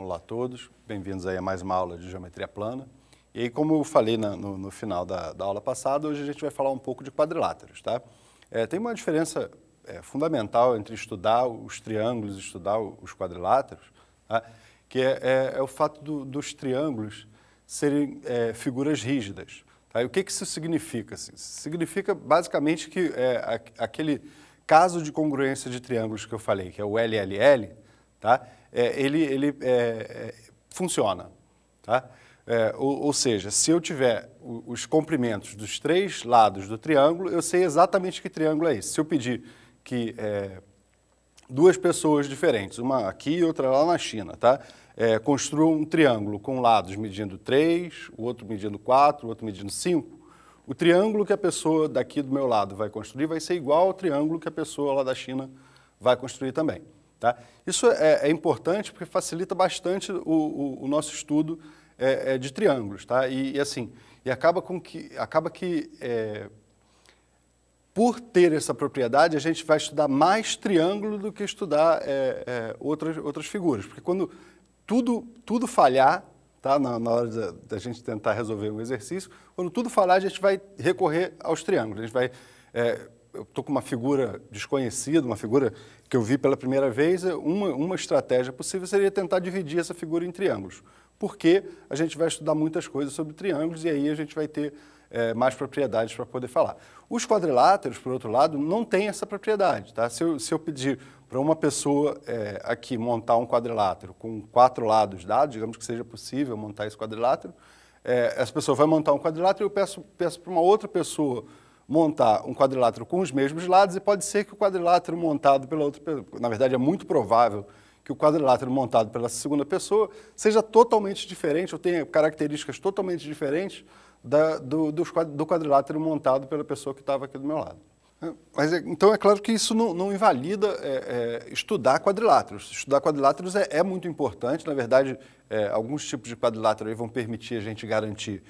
Olá a todos, bem-vindos aí a mais uma aula de geometria plana. E aí, como eu falei na, no, no, final da, da, aula passada, hoje a gente vai falar um pouco de quadriláteros, tá? É, tem uma diferença é, fundamental entre estudar os triângulos e estudar os quadriláteros, tá? que é, é, é, o fato do, dos triângulos serem é, figuras rígidas. Tá? E o que, que isso significa? Assim? significa basicamente que é, aquele caso de congruência de triângulos que eu falei, que é o LLL, tá? é, ele, ele é, é funciona. Tá? É, ou, ou, seja, se eu tiver os comprimentos dos três lados do triângulo, eu sei exatamente que triângulo é esse. Se eu pedir que é, duas pessoas diferentes, uma aqui e outra lá na China, tá? construam um triângulo com lados medindo 3, o outro medindo 4, o outro medindo 5, o triângulo que a pessoa daqui do meu lado vai construir vai ser igual ao triângulo que a pessoa lá da China vai construir também. Tá? Isso é, é, é, importante porque facilita bastante o, o, o nosso estudo é, é, de triângulos, tá? E, e, assim, e acaba com que, acaba que é, por ter essa propriedade, a gente vai estudar mais triângulo do que estudar é, outras, outras figuras, porque quando tudo, tudo falhar, tá? Na, na hora da, da, gente tentar resolver um exercício, quando tudo falhar, a gente vai recorrer aos triângulos, a gente vai eu estou com uma figura desconhecida, uma figura que eu vi pela primeira vez, é uma, uma estratégia possível seria tentar dividir essa figura em triângulos, porque a gente vai estudar muitas coisas sobre triângulos e aí a gente vai ter é, mais propriedades para poder falar. Os quadriláteros, por outro lado, não têm essa propriedade. Tá? Se, eu, se eu pedir para uma pessoa é, aqui montar um quadrilátero com quatro lados dados, digamos que seja possível montar esse quadrilátero, é, essa pessoa vai montar um quadrilátero e eu peço, peço para uma outra pessoa montar um quadrilátero com os mesmos lados e pode ser que o quadrilátero montado pela outra pessoa, na verdade é muito provável que o quadrilátero montado pela segunda pessoa seja totalmente diferente ou tenha características totalmente diferentes da, do, do, do quadrilátero montado pela pessoa que estava aqui do meu lado. É, mas, é, então, é claro que isso não, não invalida é, é, estudar quadriláteros. Estudar quadriláteros é, é muito importante. Na verdade, é, alguns tipos de quadrilátero vão permitir a gente garantir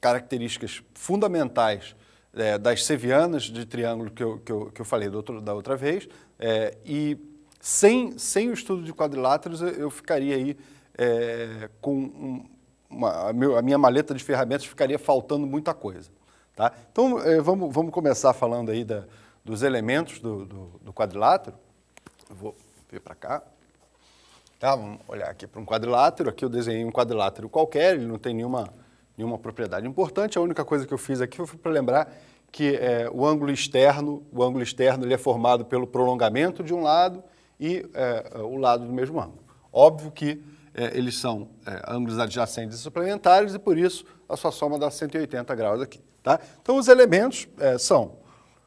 características fundamentais é, das sevianas de triângulo que eu, que eu, que eu falei outro, da outra vez, é, e sem, sem o estudo de quadriláteros eu, eu ficaria aí é, com um, uma, a, meu, a, minha maleta de ferramentas ficaria faltando muita coisa. Tá? Então é, vamos, vamos começar falando aí da, dos elementos do, do, do quadrilátero. Eu vou vir para cá. Tá, vamos olhar aqui para um quadrilátero. Aqui eu desenhei um quadrilátero qualquer, ele não tem nenhuma em uma propriedade importante. A única coisa que eu fiz aqui foi para lembrar que é, o ângulo externo, o ângulo externo ele é formado pelo prolongamento de um lado e é, o lado do mesmo ângulo. Óbvio que é, eles são é, ângulos adjacentes e suplementares e por isso a sua soma dá 180 graus aqui. Tá? Então os elementos é, são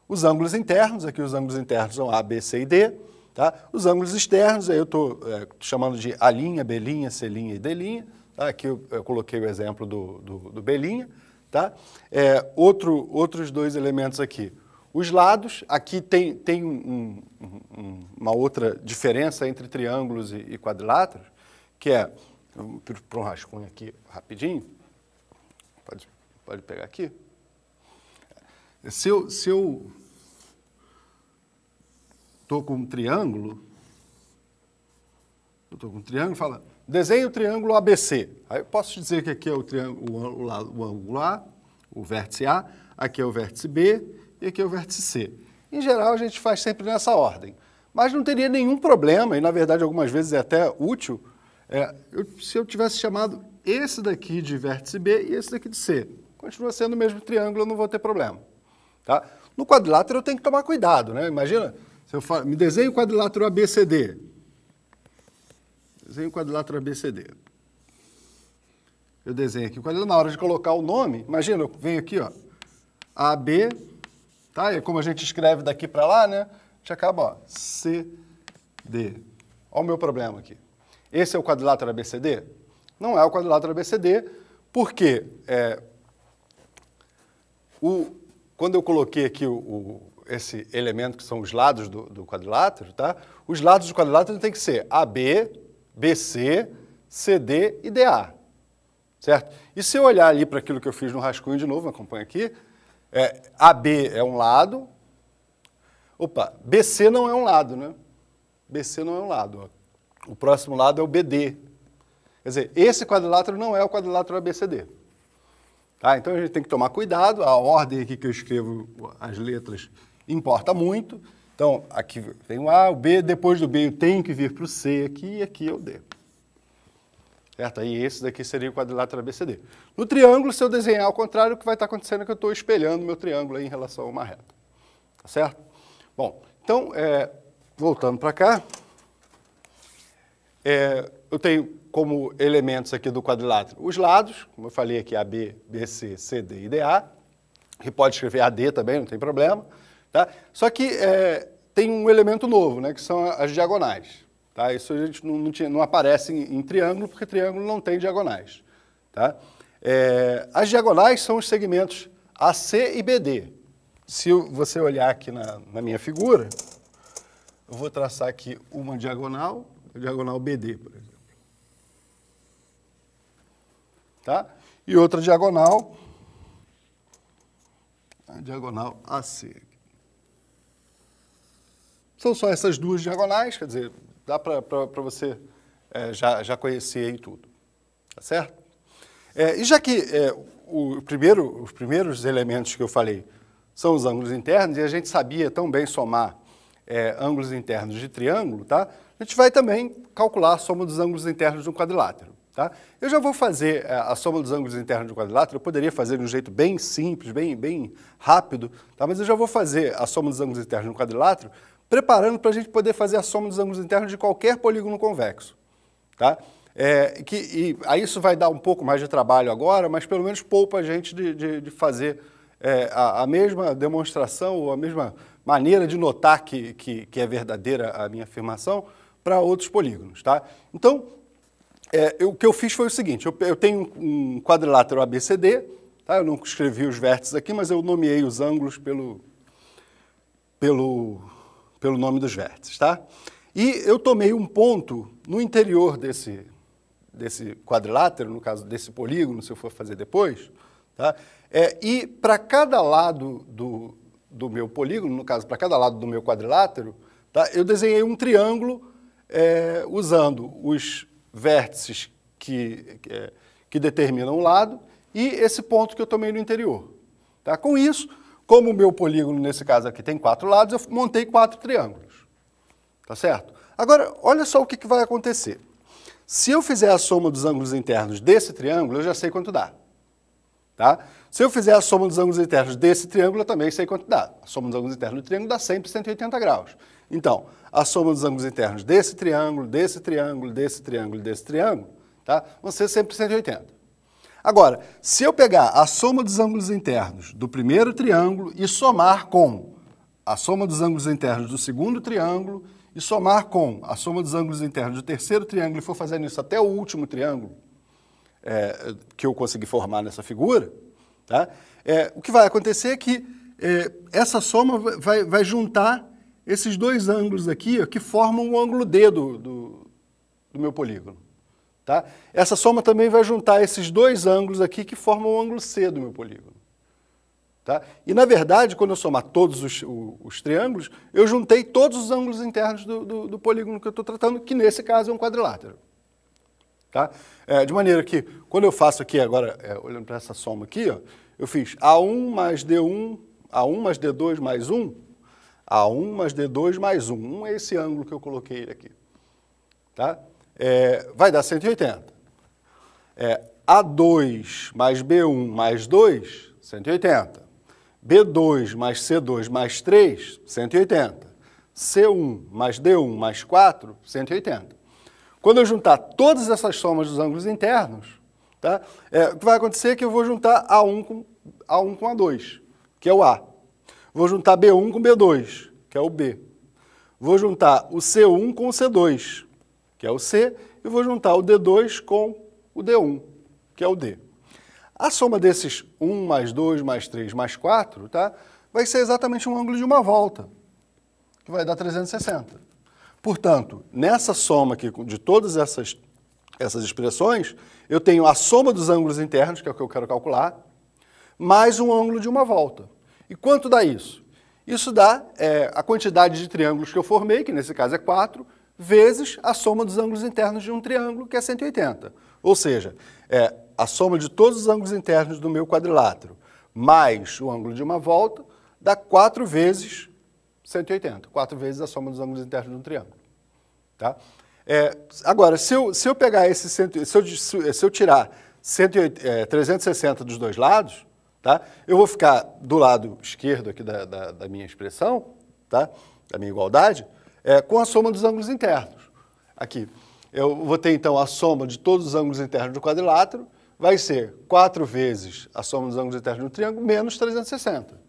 os ângulos internos, aqui os ângulos internos são A, B, C e D. Tá? Os ângulos externos, aí eu estou é, chamando de A', B', C' e D'. Ah, aqui eu, eu coloquei o exemplo do, do, do Belinha. Tá? É, outro, outros dois elementos aqui. Os lados, aqui tem, tem um, um, uma outra diferença entre triângulos e, e quadriláteros, que é, para um rascunho aqui rapidinho, pode, pode pegar aqui. Se eu, se eu estou com um triângulo, eu estou com um triângulo, fala, desenhe o triângulo ABC. Aí eu posso dizer que aqui é o, triângulo, o ângulo A, o vértice A, aqui é o vértice B e aqui é o vértice C. Em geral, a gente faz sempre nessa ordem. Mas não teria nenhum problema, e na verdade algumas vezes é até útil, é, eu, se eu tivesse chamado esse daqui de vértice B e esse daqui de C. Continua sendo o mesmo triângulo, eu não vou ter problema. Tá? No quadrilátero eu tenho que tomar cuidado, né? Imagina, se eu me desenho o quadrilátero ABCD, Desenho o quadrilátero ABCD. Eu desenho aqui o quadrilátero. Na hora de colocar o nome, imagina, eu venho aqui, ó, AB, tá? E como a gente escreve daqui para lá, né? A gente acaba, ó, CD. Olha o meu problema aqui. Esse é o quadrilátero ABCD? Não é o quadrilátero ABCD, porque é, o, quando eu coloquei aqui o, o, esse elemento que são os lados do, do quadrilátero, tá? os lados do quadrilátero tem que ser AB BC, CD e DA. Certo? E se eu olhar ali para aquilo que eu fiz no rascunho de novo, acompanha aqui, é, AB é um lado, opa, BC não é um lado, né? BC não é um lado. Ó. O próximo lado é o BD. Quer dizer, esse quadrilátero não é o quadrilátero ABCD. Tá? Então a gente tem que tomar cuidado, a ordem aqui que eu escrevo as letras importa muito. Então, aqui tem o A, o B, depois do B eu tenho que vir para o C aqui e aqui é o D. Certo? Aí esse daqui seria o quadrilátero ABCD. No triângulo, se eu desenhar ao contrário, o que vai estar tá acontecendo é que eu estou espelhando meu triângulo em relação a uma reta. Tá certo? Bom, então, é, voltando para cá, é, eu tenho como elementos aqui do quadrilátero os lados, como eu falei aqui, AB, BC, CD e DA, que pode escrever AD também, não tem problema. Tá? Só que é, tem um elemento novo, né, que são as diagonais. Tá? Isso a gente não, não, tinha, não aparece em, em, triângulo, porque triângulo não tem diagonais. Tá? É, as diagonais são os segmentos AC e BD. Se você olhar aqui na, na minha figura, eu vou traçar aqui uma diagonal, diagonal BD, por exemplo. Tá? E outra diagonal, diagonal AC. São só essas duas diagonais, quer dizer, dá para você é, já, já conhecer aí tudo. Tá certo? É, e já que é, o primeiro, os primeiros elementos que eu falei são os ângulos internos, e a gente sabia tão bem somar é, ângulos internos de triângulo, tá? a gente vai também calcular a soma dos ângulos internos de um quadrilátero. Tá? Eu já vou fazer é, a soma dos ângulos internos de um quadrilátero, eu poderia fazer de um jeito bem simples, bem, bem rápido, tá? mas eu já vou fazer a soma dos ângulos internos de um quadrilátero preparando para a gente poder fazer a soma dos ângulos internos de qualquer polígono convexo. Tá? É, que, e, aí isso vai dar um pouco mais de trabalho agora, mas pelo menos poupa a gente de, de, de fazer é, a, a, mesma demonstração ou a mesma maneira de notar que, que, que é verdadeira a minha afirmação para outros polígonos. Tá? Então, é, eu, o que eu fiz foi o seguinte, eu, eu tenho um quadrilátero ABCD, tá? eu não escrevi os vértices aqui, mas eu nomeei os ângulos pelo, pelo pelo nome dos vértices, tá? E eu tomei um ponto no interior desse, desse quadrilátero, no caso desse polígono, se eu for fazer depois, tá? É, e para cada lado do, do meu polígono, no caso, para cada lado do meu quadrilátero, tá? eu desenhei um triângulo é, usando os vértices que, que, é, que determinam um lado e esse ponto que eu tomei no interior. Tá? Com isso, como o meu polígono, nesse caso aqui, tem quatro lados, eu montei quatro triângulos. Tá certo? Agora, olha só o que, que vai acontecer. Se eu fizer a soma dos ângulos internos desse triângulo, eu já sei quanto dá. Tá? Se eu fizer a soma dos ângulos internos desse triângulo, eu também sei quanto dá. A soma dos ângulos internos do triângulo dá sempre 180 graus. Então, a soma dos ângulos internos desse triângulo, desse triângulo, desse triângulo, desse triângulo, tá? vão ser sempre 180. Agora, se eu pegar a soma dos ângulos internos do primeiro triângulo e somar com a soma dos ângulos internos do segundo triângulo e somar com a soma dos ângulos internos do terceiro triângulo e for fazendo isso até o último triângulo é, que eu consegui formar nessa figura, tá? É, o que vai acontecer é que é, essa soma vai, vai, juntar esses dois ângulos aqui ó, que formam o ângulo D do, do, do meu polígono. Tá? Essa soma também vai juntar esses dois ângulos aqui que formam o ângulo C do meu polígono. Tá? E, na verdade, quando eu somar todos os, os, os triângulos, eu juntei todos os ângulos internos do, do, do polígono que eu estou tratando, que nesse caso é um quadrilátero. Tá? É, de maneira que, quando eu faço aqui agora, é, olhando para essa soma aqui, ó, eu fiz A1 mais D1, A1 mais D2 mais 1, A1 mais D2 mais 1. 1 é esse ângulo que eu coloquei aqui. Tá? é, vai dar 180. É, A2 mais B1 mais 2, 180. B2 mais C2 mais 3, 180. C1 mais D1 mais 4, 180. Quando eu juntar todas essas somas dos ângulos internos, tá, é, o que vai acontecer é que eu vou juntar A1 com, A1 com A2, que é o A. Vou juntar B1 com B2, que é o B. Vou juntar o C1 com o C2, que é o C, e vou juntar o D2 com o D1, que é o D. A soma desses 1 mais 2 mais 3 mais 4 tá, vai ser exatamente um ângulo de uma volta, que vai dar 360. Portanto, nessa soma aqui de todas essas, essas expressões, eu tenho a soma dos ângulos internos, que é o que eu quero calcular, mais um ângulo de uma volta. E quanto dá isso? Isso dá é, a quantidade de triângulos que eu formei, que nesse caso é 4, vezes a soma dos ângulos internos de um triângulo, que é 180. Ou seja, é a soma de todos os ângulos internos do meu quadrilátero mais o ângulo de uma volta dá 4 vezes 180, 4 vezes a soma dos ângulos internos de um triângulo. Tá? É, agora, se eu, se eu pegar esse, se, eu, se eu tirar 180, é, 360 dos dois lados, tá? eu vou ficar do lado esquerdo aqui da, da, da minha expressão, tá? da minha igualdade, é, com a soma dos ângulos internos. Aqui, eu vou ter então a soma de todos os ângulos internos do quadrilátero, vai ser 4 vezes a soma dos ângulos internos do triângulo, menos 360.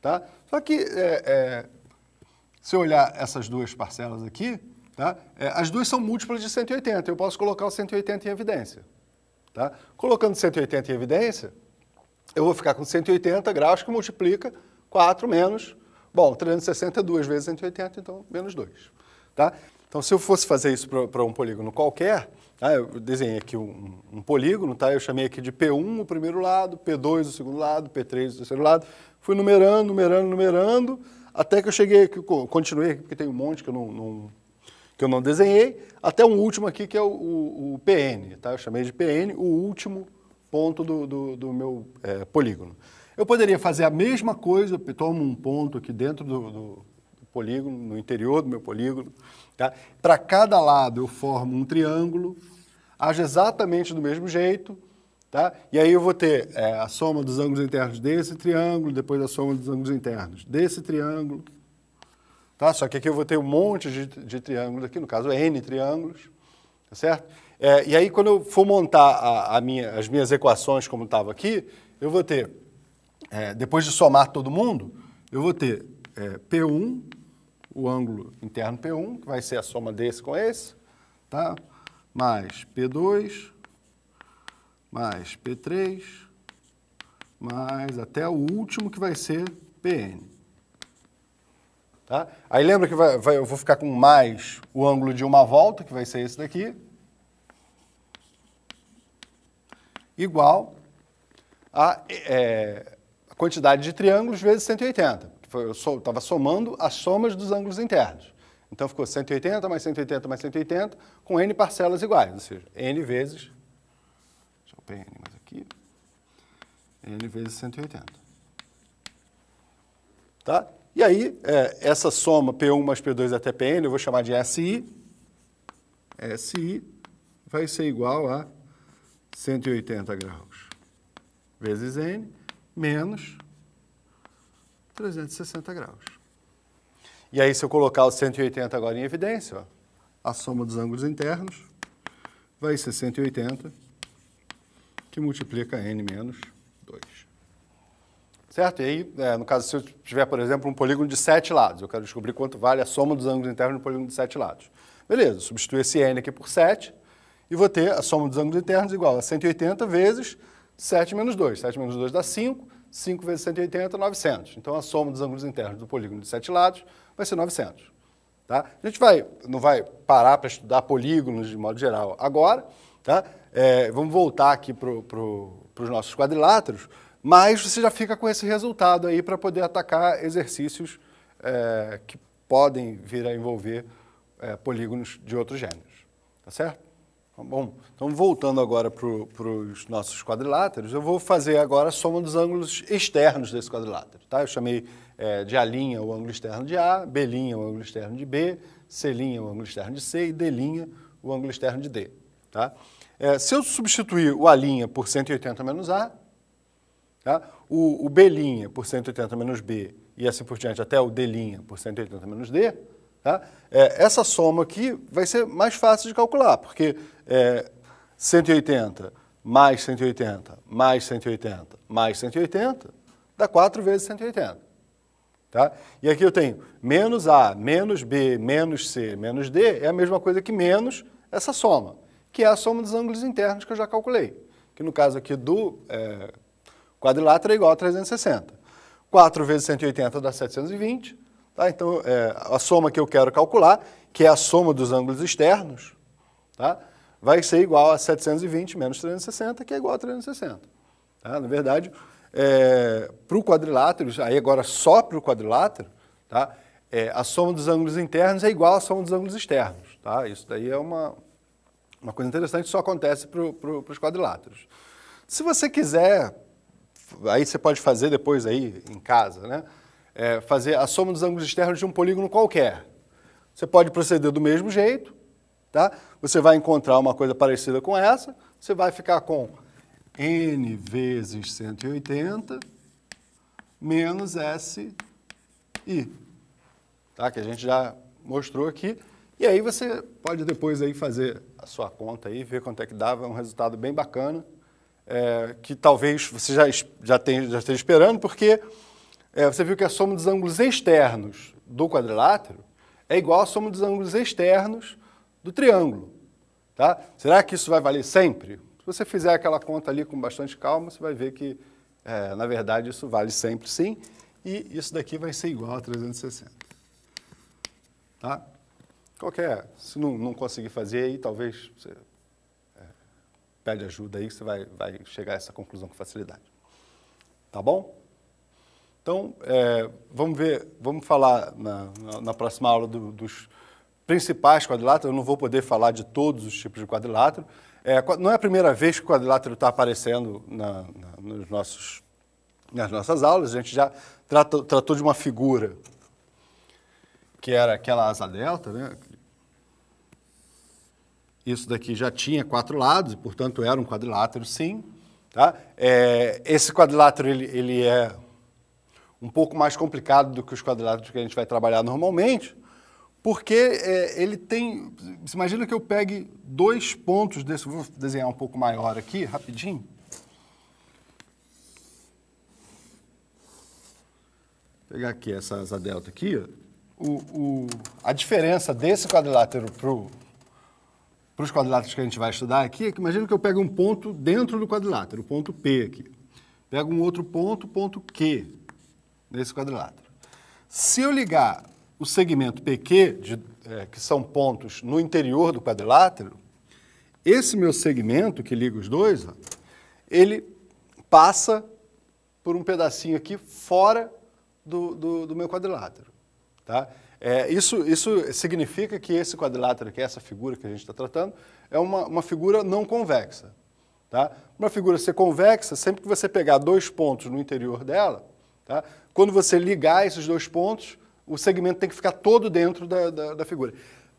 Tá? Só que, é, é, se eu olhar essas duas parcelas aqui, tá? É, as duas são múltiplas de 180, eu posso colocar o 180 em evidência. Tá? Colocando 180 em evidência, eu vou ficar com 180 graus que multiplica 4 menos Bom, 360 é 2 vezes 180, então menos 2. Tá? Então, se eu fosse fazer isso para um polígono qualquer, tá? eu desenhei aqui um, um, polígono, tá? eu chamei aqui de P1 o primeiro lado, P2 o segundo lado, P3 o terceiro lado, fui numerando, numerando, numerando, até que eu cheguei aqui, continuei aqui, porque tem um monte que eu não, não que eu não desenhei, até um último aqui que é o, o, o PN, tá? eu chamei de PN, o último ponto do, do, do meu é, polígono. Eu poderia fazer a mesma coisa, tomo um ponto aqui dentro do, do, do polígono, no interior do meu polígono. Tá? Para cada lado eu formo um triângulo, age exatamente do mesmo jeito, Tá? E aí eu vou ter é, a soma dos ângulos internos desse triângulo, depois a soma dos ângulos internos desse triângulo. Tá? Só que aqui eu vou ter um monte de, de triângulos aqui, no caso N triângulos, tá certo? É, e aí quando eu for montar a, a minha, as minhas equações como estava aqui, eu vou ter é, depois de somar todo mundo, eu vou ter é, P1, o ângulo interno P1, que vai ser a soma desse com esse, tá? mais P2, mais P3, mais até o último que vai ser PN. Tá? Aí lembra que vai, vai, eu vou ficar com mais o ângulo de uma volta, que vai ser esse daqui, igual a é, quantidade de triângulos vezes 180. Eu estava somando as somas dos ângulos internos. Então ficou 180 mais 180 mais 180 com n parcelas iguais, ou seja, n vezes. Deixa eu pôr n mais aqui. n vezes 180. Tá? E aí, é, essa soma P1 mais P2 até Pn, eu vou chamar de SI. SI vai ser igual a 180 graus vezes n menos 360 graus. E aí, se eu colocar o 180 agora em evidência, ó, a soma dos ângulos internos vai ser 180, que multiplica n menos 2. Certo? E aí, é, no caso, se eu tiver, por exemplo, um polígono de sete lados, eu quero descobrir quanto vale a soma dos ângulos internos no polígono de sete lados. Beleza, substituo esse n aqui por 7 e vou ter a soma dos ângulos internos igual a 180 vezes 7 menos 2. 7 menos 2 dá 5. 5 vezes 180, 900. Então, a soma dos ângulos internos do polígono de sete lados vai ser 900. Tá? A gente vai, não vai parar para estudar polígonos de modo geral agora. Tá? É, vamos voltar aqui para pro, os nossos quadriláteros, mas você já fica com esse resultado aí para poder atacar exercícios é, que podem vir a envolver é, polígonos de outros gêneros. Tá certo? Tá bom, então voltando agora para os nossos quadriláteros, eu vou fazer agora a soma dos ângulos externos desse quadrilátero. Tá? Eu chamei é, de A' o ângulo externo de A, B' o ângulo externo de B, C' o ângulo externo de C e D' o ângulo externo de D. Tá? É, se eu substituir o A' por 180 menos A, tá? o, o B' por 180 menos B e assim por diante até o D' por 180 menos D, Tá? É, essa soma aqui vai ser mais fácil de calcular, porque é, 180 mais 180 mais 180 mais 180 dá 4 vezes 180. Tá? E aqui eu tenho menos A, menos B, menos C, menos D, é a mesma coisa que menos essa soma, que é a soma dos ângulos internos que eu já calculei, que no caso aqui do é, quadrilátero é igual a 360. 4 vezes 180 dá 720, Tá? Então, é, a soma que eu quero calcular, que é a soma dos ângulos externos, tá? vai ser igual a 720 menos 360, que é igual a 360. Tá? Na verdade, é, para o quadrilátero, aí agora só para o quadrilátero, tá? É, a soma dos ângulos internos é igual à soma dos ângulos externos. Tá? Isso daí é uma, uma coisa interessante, só acontece para pro, os quadriláteros. Se você quiser, aí você pode fazer depois aí em casa, né? é, fazer a soma dos ângulos externos de um polígono qualquer. Você pode proceder do mesmo jeito, tá? Você vai encontrar uma coisa parecida com essa, você vai ficar com n vezes 180 menos si, tá? Que a gente já mostrou aqui. E aí você pode depois aí fazer a sua conta aí, ver quanto é que dava, é um resultado bem bacana, é, que talvez você já, já, tenha, já esteja esperando, porque é, você viu que a soma dos ângulos externos do quadrilátero é igual à soma dos ângulos externos do triângulo. Tá? Será que isso vai valer sempre? Se você fizer aquela conta ali com bastante calma, você vai ver que, é, na verdade, isso vale sempre sim, e isso daqui vai ser igual a 360. Tá? Qualquer, se não, não conseguir fazer aí, talvez você é, pede ajuda aí, que você vai, vai chegar a essa conclusão com facilidade. Tá bom? Então, é, vamos ver, vamos falar na, na, na próxima aula do, dos principais quadriláteros. Eu não vou poder falar de todos os tipos de quadrilátero. É, não é a primeira vez que o quadrilátero está aparecendo na, nos nossos, nas nossas aulas. A gente já tratou, tratou de uma figura que era aquela asa delta, né? Isso daqui já tinha quatro lados e, portanto, era um quadrilátero, sim. Tá? É, esse quadrilátero ele, ele é um pouco mais complicado do que os quadriláteros que a gente vai trabalhar normalmente, porque é, ele tem. imagina que eu pegue dois pontos desse. Vou desenhar um pouco maior aqui, rapidinho. Vou pegar aqui essa asa delta aqui. O, o, a diferença desse quadrilátero para os quadriláteros que a gente vai estudar aqui é que imagina que eu pego um ponto dentro do quadrilátero, o ponto P aqui. Pego um outro ponto, ponto Q nesse quadrilátero. Se eu ligar o segmento PQ, de, é, que são pontos no interior do quadrilátero, esse meu segmento que liga os dois, ó, ele passa por um pedacinho aqui fora do, do, do meu quadrilátero. Tá? É, isso, isso significa que esse quadrilátero, que é essa figura que a gente está tratando, é uma, uma figura não convexa. Tá? Uma figura ser convexa, sempre que você pegar dois pontos no interior dela, Tá? Quando você ligar esses dois pontos, o segmento tem que ficar todo dentro da, da, da figura.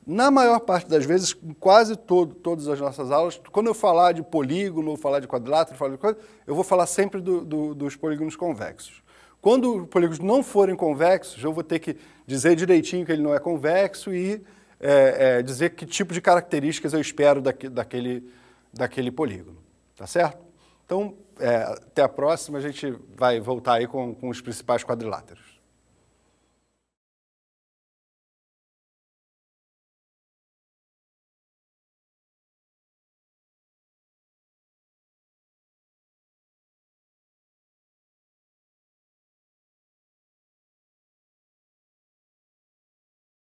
Na maior parte das vezes, quase todo, todas as nossas aulas, quando eu falar de polígono, falar de quadrilátero, falar de coisa, eu vou falar sempre do, do, dos polígonos convexos. Quando os polígonos não forem convexos, eu vou ter que dizer direitinho que ele não é convexo e é, é, dizer que tipo de características eu espero daquele, daquele polígono. Tá certo? Então, é, até a próxima, a gente vai voltar aí com, com os principais quadriláteros.